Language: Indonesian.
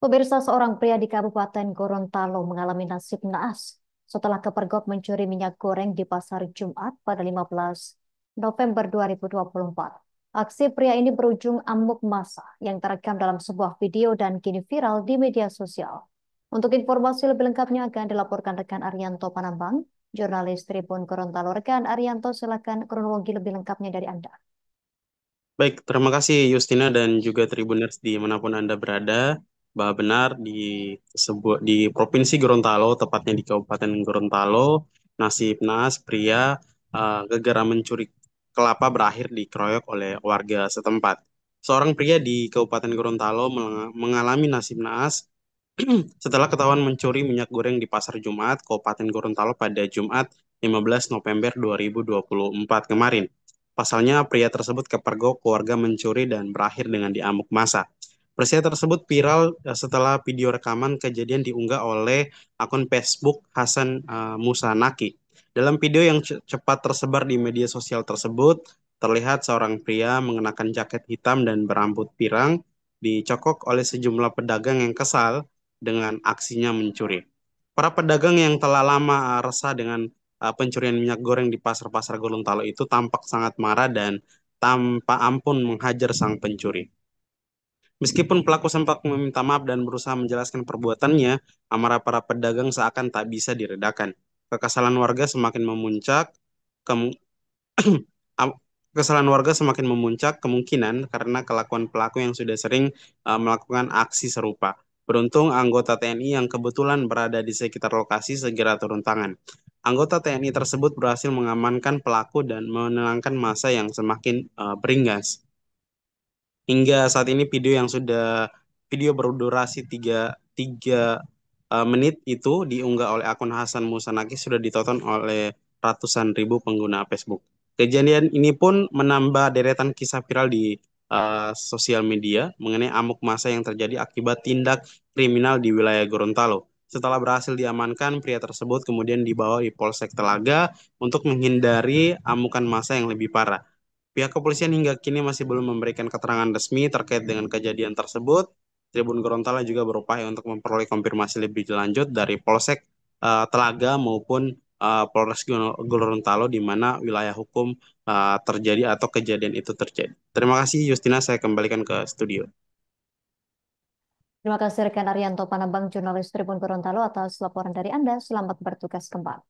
Pemirsa seorang pria di Kabupaten Gorontalo mengalami nasib naas setelah kepergok mencuri minyak goreng di pasar Jumat pada 15 November 2024. Aksi pria ini berujung amuk masa yang terekam dalam sebuah video dan kini viral di media sosial. Untuk informasi lebih lengkapnya akan dilaporkan rekan Arianto Panambang, jurnalis Tribun Gorontalo. Rekan Arianto, silakan kronologi lebih lengkapnya dari Anda. Baik, terima kasih Justina dan juga Tribuners di manapun Anda berada bahwa benar di sebuah di provinsi Gorontalo tepatnya di Kabupaten Gorontalo nasib nas pria uh, gegara mencuri kelapa berakhir dikeroyok oleh warga setempat. Seorang pria di Kabupaten Gorontalo mengalami nasib naas setelah ketahuan mencuri minyak goreng di pasar Jumat Kabupaten Gorontalo pada Jumat 15 November 2024 kemarin. Pasalnya pria tersebut kepergok keluarga mencuri dan berakhir dengan diamuk masa. Peristiwa tersebut viral eh, setelah video rekaman kejadian diunggah oleh akun Facebook Hasan uh, eh, Naki. Dalam video yang cepat tersebar di media sosial tersebut, terlihat seorang pria mengenakan jaket hitam dan berambut pirang dicokok oleh sejumlah pedagang yang kesal dengan aksinya mencuri. Para pedagang yang telah lama eh, resah dengan uh, pencurian minyak goreng di pasar-pasar Gorontalo itu tampak sangat marah dan tanpa ampun menghajar sang pencuri. Meskipun pelaku sempat meminta maaf dan berusaha menjelaskan perbuatannya, amarah para pedagang seakan tak bisa diredakan. Kekesalan warga semakin memuncak, kemu kesalahan warga semakin memuncak kemungkinan karena kelakuan pelaku yang sudah sering uh, melakukan aksi serupa. Beruntung anggota TNI yang kebetulan berada di sekitar lokasi segera turun tangan. Anggota TNI tersebut berhasil mengamankan pelaku dan menenangkan masa yang semakin uh, eh, beringas. Hingga saat ini video yang sudah video berdurasi tiga 3 uh, eh, menit itu diunggah oleh akun Hasan Musanaki sudah ditonton oleh ratusan ribu pengguna Facebook. Kejadian ini pun menambah deretan kisah viral di uh, sosial media mengenai amuk masa yang terjadi akibat tindak kriminal di wilayah Gorontalo. Setelah berhasil diamankan, pria tersebut kemudian dibawa di Polsek Telaga untuk menghindari amukan masa yang lebih parah. Pihak kepolisian hingga kini masih belum memberikan keterangan resmi terkait dengan kejadian tersebut. Tribun Gorontalo juga berupaya untuk memperoleh konfirmasi lebih lanjut dari Polsek uh, Telaga maupun uh, Polres Gorontalo di mana wilayah hukum uh, terjadi atau kejadian itu terjadi. Terima kasih Justina, saya kembalikan ke studio. Terima kasih rekan Arianto Panabang, jurnalis Tribun Gorontalo atas laporan dari Anda. Selamat bertugas kembali.